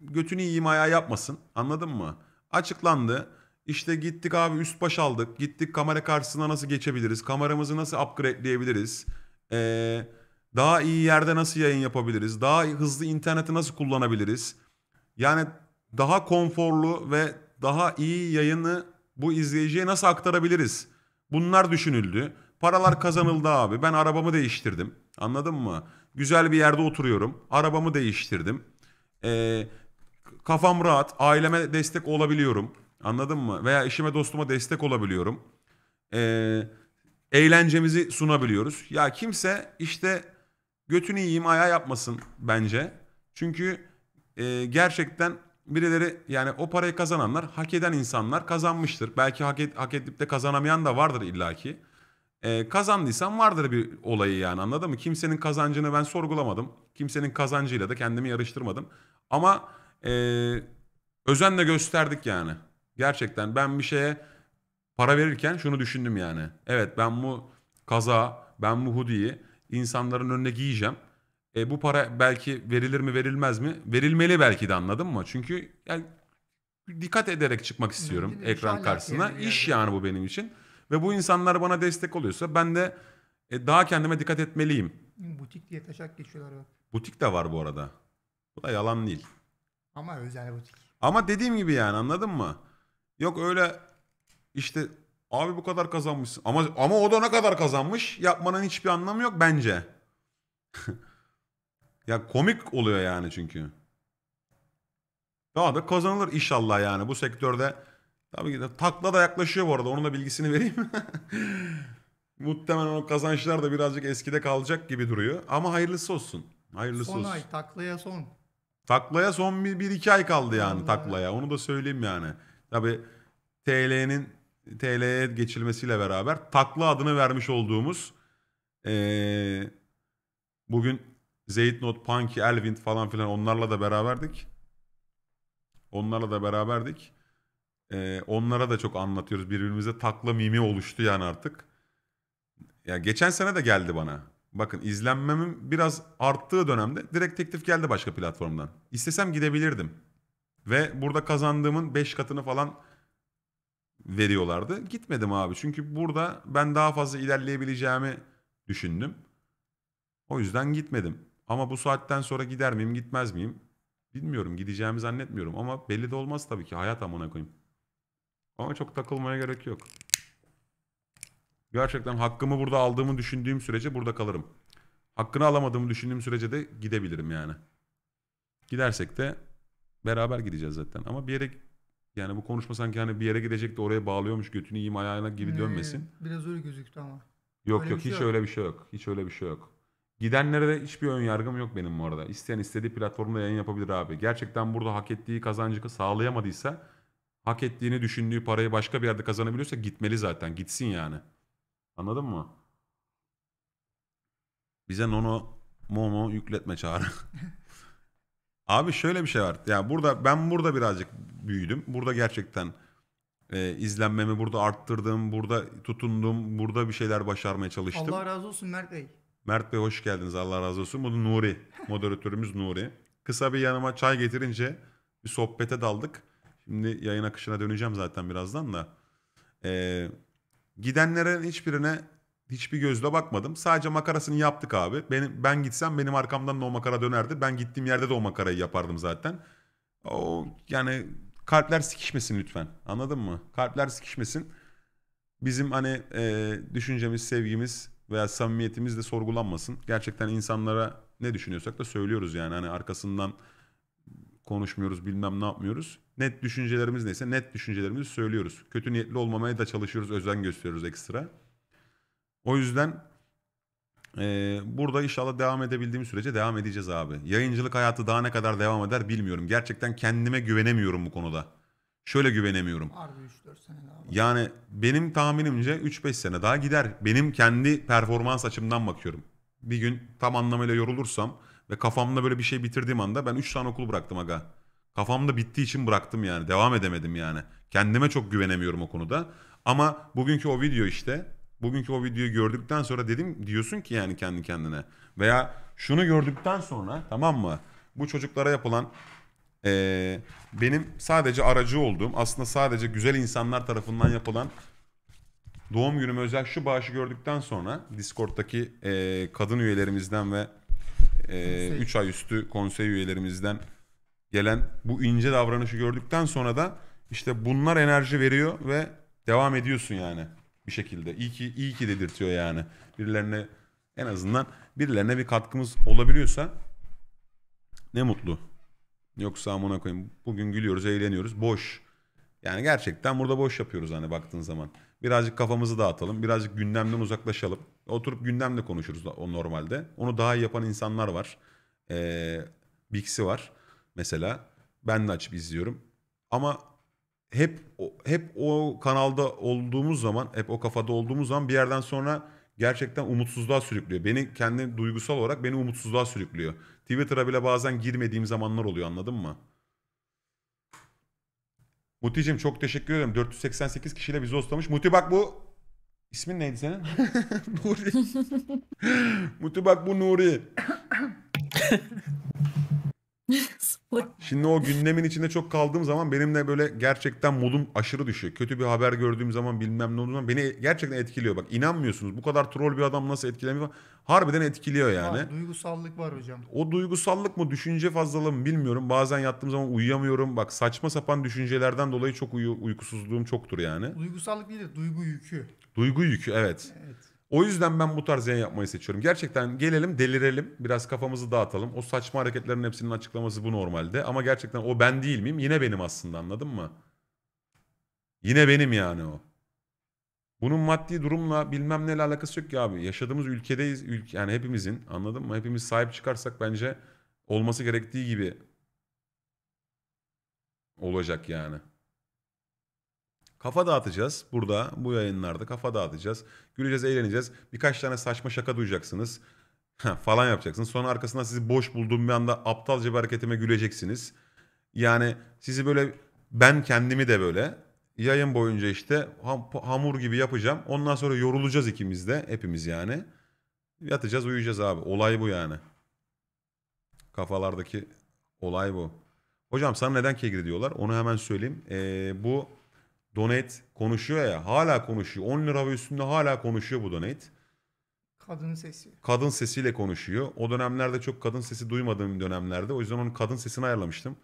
götünü yiyeyim ayağı yapmasın. Anladın mı? Açıklandı. İşte gittik abi üst baş aldık. Gittik kamera karşısına nasıl geçebiliriz? Kameramızı nasıl upgrade'leyebiliriz? Eee daha iyi yerde nasıl yayın yapabiliriz? Daha hızlı interneti nasıl kullanabiliriz? Yani daha konforlu ve daha iyi yayını bu izleyiciye nasıl aktarabiliriz? Bunlar düşünüldü. Paralar kazanıldı abi. Ben arabamı değiştirdim. Anladın mı? Güzel bir yerde oturuyorum. Arabamı değiştirdim. Ee, kafam rahat. Aileme destek olabiliyorum. Anladın mı? Veya eşime dostuma destek olabiliyorum. Ee, eğlencemizi sunabiliyoruz. Ya kimse işte götünü yiyeyim ayağı yapmasın bence. Çünkü e, gerçekten birileri yani o parayı kazananlar hak eden insanlar kazanmıştır. Belki hak, et, hak edip de kazanamayan da vardır illaki. E, kazandıysan vardır bir olayı yani anladın mı? Kimsenin kazancını ben sorgulamadım. Kimsenin kazancıyla da kendimi yarıştırmadım. Ama e, özenle gösterdik yani. Gerçekten ben bir şeye para verirken şunu düşündüm yani. Evet ben bu kaza, ben bu hoodie'yi insanların önüne giyeceğim. E, bu para belki verilir mi verilmez mi? Verilmeli belki de anladın mı? Çünkü yani dikkat ederek çıkmak istiyorum Değil ekran karşısına. İş yani bu benim için. Ve bu insanlar bana destek oluyorsa ben de e, daha kendime dikkat etmeliyim. Butik diye taşak geçiyorlar. Butik de var bu arada. Bu da yalan değil. Ama özel butik. Ama dediğim gibi yani anladın mı? Yok öyle işte Abi bu kadar kazanmışsın. Ama ama o da ne kadar kazanmış? Yapmanın hiçbir anlamı yok bence. ya komik oluyor yani çünkü. Daha da kazanılır inşallah yani bu sektörde. Tabii ki de takla da yaklaşıyor bu arada. Onun da bilgisini vereyim. Muhtemelen o kazançlar da birazcık eskide kalacak gibi duruyor. Ama hayırlısı olsun. Hayırlısı son olsun. ay taklaya son. Taklaya son bir, bir iki ay kaldı yani Allah taklaya. Onu da söyleyeyim yani. Tabii TL'nin TL'ye geçilmesiyle beraber takla adını vermiş olduğumuz ee, bugün Zeytnot, Punky, Elvind falan filan onlarla da beraberdik. Onlarla da beraberdik. Ee, onlara da çok anlatıyoruz. Birbirimize takla mimi oluştu yani artık. Ya geçen sene de geldi bana. Bakın izlenmemin biraz arttığı dönemde direkt teklif geldi başka platformdan. İstesem gidebilirdim. Ve burada kazandığımın 5 katını falan veriyorlardı. Gitmedim abi çünkü burada ben daha fazla ilerleyebileceğimi düşündüm. O yüzden gitmedim. Ama bu saatten sonra gider miyim gitmez miyim bilmiyorum gideceğimi zannetmiyorum ama belli de olmaz tabii ki hayat amına koyayım. Ama çok takılmaya gerek yok. Gerçekten hakkımı burada aldığımı düşündüğüm sürece burada kalırım. Hakkını alamadığımı düşündüğüm sürece de gidebilirim yani. Gidersek de beraber gideceğiz zaten. Ama bir yere yani bu konuşma sanki hani bir yere gidecek de oraya bağlıyormuş götünü yiyeyim ayağına gibi Hmm, dönmesin. Biraz öyle gözüktü ama. Yok Öyle bir yok şey hiç yok. öyle bir şey yok. Hiç öyle bir şey yok. Gidenlere de hiçbir ön yargım yok benim bu arada. İsteyen istediği platformda yayın yapabilir abi. Gerçekten burada hak ettiği kazancı sağlayamadıysa hak ettiğini düşündüğü parayı başka bir yerde kazanabiliyorsa gitmeli zaten. Gitsin yani. Anladın mı? Bize Nono Momo yükletme çağrı. abi şöyle bir şey var. Yani burada ben burada birazcık büyüdüm. Burada gerçekten e, izlenmemi burada arttırdım, burada tutundum, burada bir şeyler başarmaya çalıştım. Allah razı olsun Mert Bey. Mert Bey hoş geldiniz Allah razı olsun. Bu da Nuri, moderatörümüz Nuri. Kısa bir yanıma çay getirince bir sohbete daldık. Şimdi yayın akışına döneceğim zaten birazdan da. Ee, gidenlerin hiçbirine hiçbir gözle bakmadım. Sadece makarasını yaptık abi. Benim, ben gitsem benim arkamdan da o makara dönerdi. Ben gittiğim yerde de o makarayı yapardım zaten. O yani kalpler sıkışmasın lütfen. Anladın mı? Kalpler sıkışmasın, Bizim hani e, düşüncemiz, sevgimiz veya samimiyetimiz de sorgulanmasın. Gerçekten insanlara ne düşünüyorsak da söylüyoruz yani. Hani arkasından konuşmuyoruz, bilmem ne yapmıyoruz. Net düşüncelerimiz neyse net düşüncelerimizi söylüyoruz. Kötü niyetli olmamaya da çalışıyoruz, özen gösteriyoruz ekstra. O yüzden ee, burada inşallah devam edebildiğim sürece devam edeceğiz abi. Yayıncılık hayatı daha ne kadar devam eder bilmiyorum. Gerçekten kendime güvenemiyorum bu konuda. Şöyle güvenemiyorum. Yani benim tahminimce 3-5 sene daha gider. Benim kendi performans açımdan bakıyorum. Bir gün tam anlamıyla yorulursam ve kafamda böyle bir şey bitirdiğim anda ben 3 tane okul bıraktım aga. Kafamda bittiği için bıraktım yani. Devam edemedim yani. Kendime çok güvenemiyorum o konuda. Ama bugünkü o video işte bugünkü o videoyu gördükten sonra dedim diyorsun ki yani kendi kendine veya şunu gördükten sonra tamam mı bu çocuklara yapılan ee, benim sadece aracı olduğum aslında sadece güzel insanlar tarafından yapılan doğum günüme özel şu bağışı gördükten sonra Discord'daki e, kadın üyelerimizden ve e, ay üstü konsey üyelerimizden gelen bu ince davranışı gördükten sonra da işte bunlar enerji veriyor ve devam ediyorsun yani bir şekilde. İyi ki, iyi ki dedirtiyor yani. Birilerine en azından birilerine bir katkımız olabiliyorsa ne mutlu. Yoksa amına koyayım bugün gülüyoruz, eğleniyoruz. Boş. Yani gerçekten burada boş yapıyoruz hani baktığın zaman. Birazcık kafamızı dağıtalım, birazcık gündemden uzaklaşalım. Oturup gündemle konuşuruz o normalde. Onu daha iyi yapan insanlar var. Ee, Bix'i var mesela. Ben de açıp izliyorum. Ama hep hep o kanalda olduğumuz zaman, hep o kafada olduğumuz zaman bir yerden sonra gerçekten umutsuzluğa sürüklüyor. Beni kendi duygusal olarak beni umutsuzluğa sürüklüyor. Twitter'a bile bazen girmediğim zamanlar oluyor anladın mı? Muti'cim çok teşekkür ederim. 488 kişiyle bizi hostlamış. Muti bak bu ismin neydi senin? Nuri. Muti bak bu Nuri. Şimdi o gündemin içinde çok kaldığım zaman benim de böyle gerçekten modum aşırı düşüyor. Kötü bir haber gördüğüm zaman bilmem ne olduğu zaman beni gerçekten etkiliyor. Bak inanmıyorsunuz bu kadar troll bir adam nasıl etkilemiyor Harbiden etkiliyor yani. Var, duygusallık var hocam. O duygusallık mı düşünce fazlalığı mı bilmiyorum. Bazen yattığım zaman uyuyamıyorum. Bak saçma sapan düşüncelerden dolayı çok uyu uykusuzluğum çoktur yani. Duygusallık değil de duygu yükü. Duygu yükü evet. Evet. O yüzden ben bu tarz yayın yapmayı seçiyorum. Gerçekten gelelim delirelim biraz kafamızı dağıtalım. O saçma hareketlerin hepsinin açıklaması bu normalde. Ama gerçekten o ben değil miyim? Yine benim aslında anladın mı? Yine benim yani o. Bunun maddi durumla bilmem neyle alakası yok ki abi. Yaşadığımız ülkedeyiz. Ülke, yani hepimizin anladın mı? Hepimiz sahip çıkarsak bence olması gerektiği gibi olacak yani. Kafa dağıtacağız burada bu yayınlarda kafa dağıtacağız. Güleceğiz, eğleneceğiz. Birkaç tane saçma şaka duyacaksınız. falan yapacaksınız. Sonra arkasından sizi boş bulduğum bir anda aptalca bir hareketime güleceksiniz. Yani sizi böyle ben kendimi de böyle yayın boyunca işte ham, hamur gibi yapacağım. Ondan sonra yorulacağız ikimiz de hepimiz yani. Yatacağız uyuyacağız abi. Olay bu yani. Kafalardaki olay bu. Hocam sana neden kegri diyorlar? Onu hemen söyleyeyim. Ee, bu Donet konuşuyor ya hala konuşuyor. 10 lira ve üstünde hala konuşuyor bu Donet. Kadın sesi. Kadın sesiyle konuşuyor. O dönemlerde çok kadın sesi duymadığım dönemlerde. O yüzden onun kadın sesini ayarlamıştım.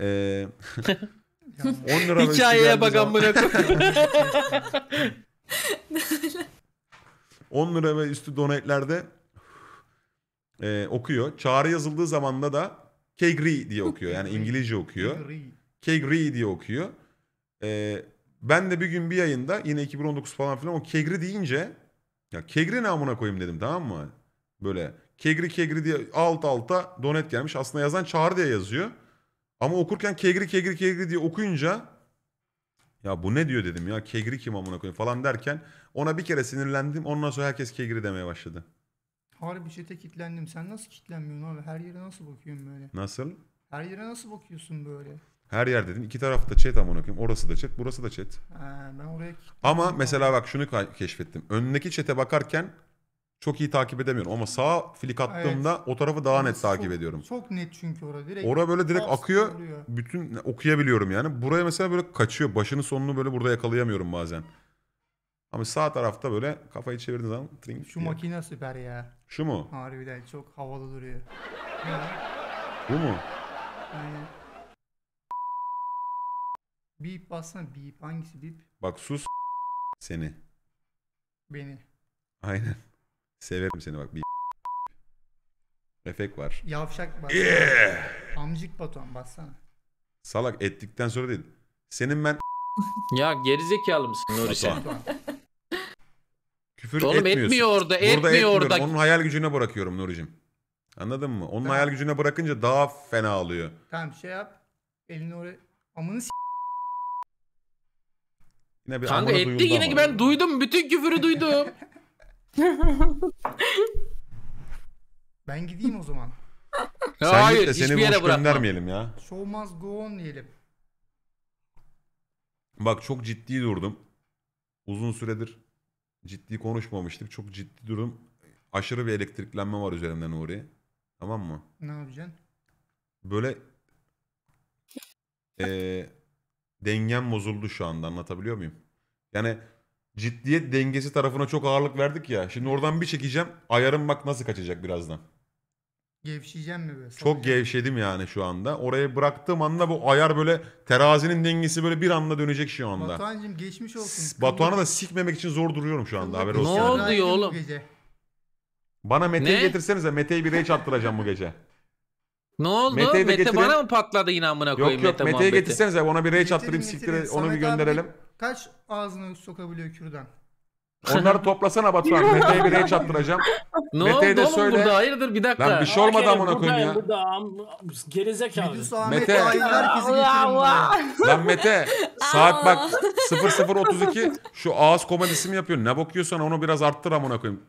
Ee, 10 lira ve Hikayeye bakan buna 10 lira ve üstü donetlerde e, okuyor. Çağrı yazıldığı zamanda da Kegri diye okuyor. Yani İngilizce okuyor. Kegri diye okuyor. Ee, ben de bir gün bir yayında yine 2019 falan filan o kegri deyince ya kegri ne amına koyayım dedim tamam mı? Böyle kegri kegri diye alt alta donet gelmiş. Aslında yazan çağrı diye yazıyor. Ama okurken kegri kegri kegri diye okuyunca ya bu ne diyor dedim ya kegri kim amına koyayım falan derken ona bir kere sinirlendim. Ondan sonra herkes kegri demeye başladı. Harbi çete kitlendim. Sen nasıl kitlenmiyorsun abi? Her yere nasıl bakıyorsun böyle? Nasıl? Her yere nasıl bakıyorsun böyle? Her yer dedin. iki tarafta chat amına koyayım. Orası da chat, burası da chat. ben oraya Ama mesela bak şunu keşfettim. Önündeki chat'e bakarken çok iyi takip edemiyorum ama sağ flik attığımda o tarafı daha net takip ediyorum. Çok net çünkü orada. Direkt Ora böyle direkt akıyor. oluyor. Bütün okuyabiliyorum yani. Buraya mesela böyle kaçıyor. Başını sonunu böyle burada yakalayamıyorum bazen. Ama sağ tarafta böyle kafayı çevirdiğin zaman tring Şu diye. makine süper ya. Şu mu? Harbiden çok havalı duruyor. Bu mu? yani Bip bassana bip. Hangisi bip? Bak sus seni. Beni. Aynen. Severim seni bak bip. Efek var. Yavşak bas. Yeah! Amcık Batuhan bassana. Salak ettikten sonra değil. Senin ben Ya gerizekalı mısın Nuri sen? Küfür Oğlum etmiyorsun. etmiyor orada, etmiyor etmiyorum. orada. Onun hayal gücüne bırakıyorum Nuri'cim. Anladın mı? Onun Tamam. hayal gücüne bırakınca daha fena alıyor. Tamam şey yap. Elini oraya. Amını s*** Yine bir Kanka etti yine ki ben duydum. Bütün küfürü duydum. ben gideyim o zaman. Sen Hayır, git de seni hiçbir yere boş bırakmam. göndermeyelim ya. Show must go on diyelim. Bak çok ciddi durdum. Uzun süredir ciddi konuşmamıştık. Çok ciddi durdum. Aşırı bir elektriklenme var üzerimden Nuri. Tamam mı? Ne yapacaksın? Böyle eee dengem bozuldu şu anda anlatabiliyor muyum? Yani ciddiyet dengesi tarafına çok ağırlık verdik ya. Şimdi oradan bir çekeceğim. Ayarım bak nasıl kaçacak birazdan. Gevşeyeceğim mi böyle? Çok gevşedim yani şu anda. Oraya bıraktığım anda bu ayar böyle terazinin dengesi böyle bir anda dönecek şu anda. Batuhan'cığım geçmiş olsun. S- Batuhan'a da sikmemek için zor duruyorum şu anda haber olsun. Ne oldu ya oğlum? Bana Mete'yi Ne? getirsenize Mete'yi bir rage attıracağım bu gece. Ne oldu? Mete'yi de Mete getirin. bana mı patladı yine amına Yok koyayım yok Mete Mete'yi muhabbeti? getirsenize ona bir rage attırayım Getirin, siktire onu bir gönderelim. Kaç ağzına sokabiliyor kürdan? Onları toplasana Batuhan Mete'ye bir rage attıracağım. Ne Mete'ye oldu de oğlum burada? Hayırdır bir dakika. Lan bir şey olmadı amına koyayım ya. Gerizekalı. Medusa Ahmet Mete. dahil herkesi getirin buraya. Lan Mete saat bak 00.32 şu ağız komedisi mi yapıyorsun? Ne bakıyorsan onu biraz arttır amına koyayım.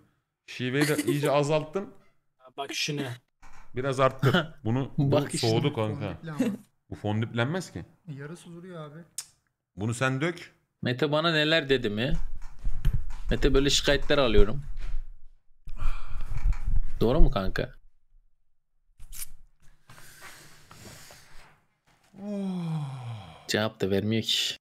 Şiveyi de iyice azalttın. Bak şunu. Biraz arttır. Bunu Bak işte. soğudu kanka. bu fon diplenmez ki. Yarısı duruyor abi. Bunu sen dök. Mete bana neler dedi mi? Mete böyle şikayetler alıyorum. Doğru mu kanka? Oh. Cevap da vermiyor ki.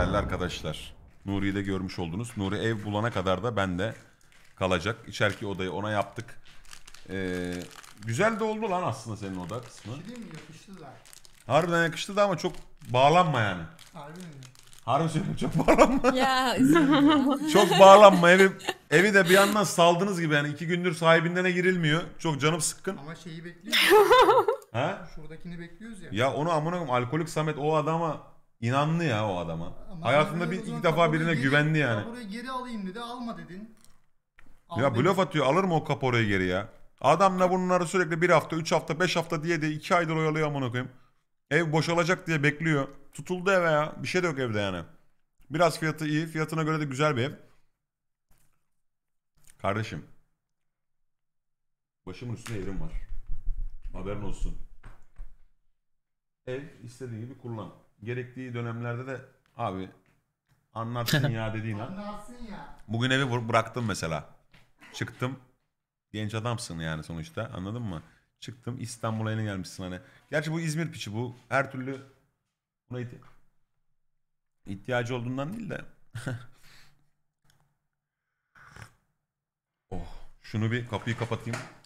değerli arkadaşlar. Nuri'yi de görmüş oldunuz. Nuri ev bulana kadar da ben de kalacak. İçerki odayı ona yaptık. Ee, güzel de oldu lan aslında senin oda kısmı. Şey diyeyim mi? Yapıştı zaten. Harbiden yakıştı da ama çok bağlanma yani. Harbi mi? Harbi söylüyorum çok bağlanma. Ya. çok bağlanma evi. Evi de bir yandan saldınız gibi yani iki gündür sahibindene girilmiyor. Çok canım sıkkın. Ama şeyi bekliyoruz. ha? Şuradakini bekliyoruz ya. Ya onu amına koyayım alkolik Samet o adama İnanlı ya o adama. Ama Hayatında bir ilk defa birine geri- güvendi yani. Kapore'yi geri alayım dedi alma dedin. Al Ya dedin. blöf atıyor alır mı o kaporayı geri ya? Adamla bunları sürekli bir hafta, üç hafta, beş hafta diye de iki aydır oyalıyor amına koyayım. Ev boşalacak diye bekliyor. Tutuldu eve ya. Bir şey de yok evde yani. Biraz fiyatı iyi. Fiyatına göre de güzel bir ev. Kardeşim. Başımın üstünde evim var. Haberin olsun. Ev istediğin gibi kullan gerektiği dönemlerde de abi anlatsın ya dediğin an. Anlarsın ya. Bugün evi bıraktım mesela. Çıktım. Genç adamsın yani sonuçta anladın mı? Çıktım İstanbul'a yeni gelmişsin hani. Gerçi bu İzmir piçi bu. Her türlü buna ihti- ihtiyacı olduğundan değil de. oh şunu bir kapıyı kapatayım.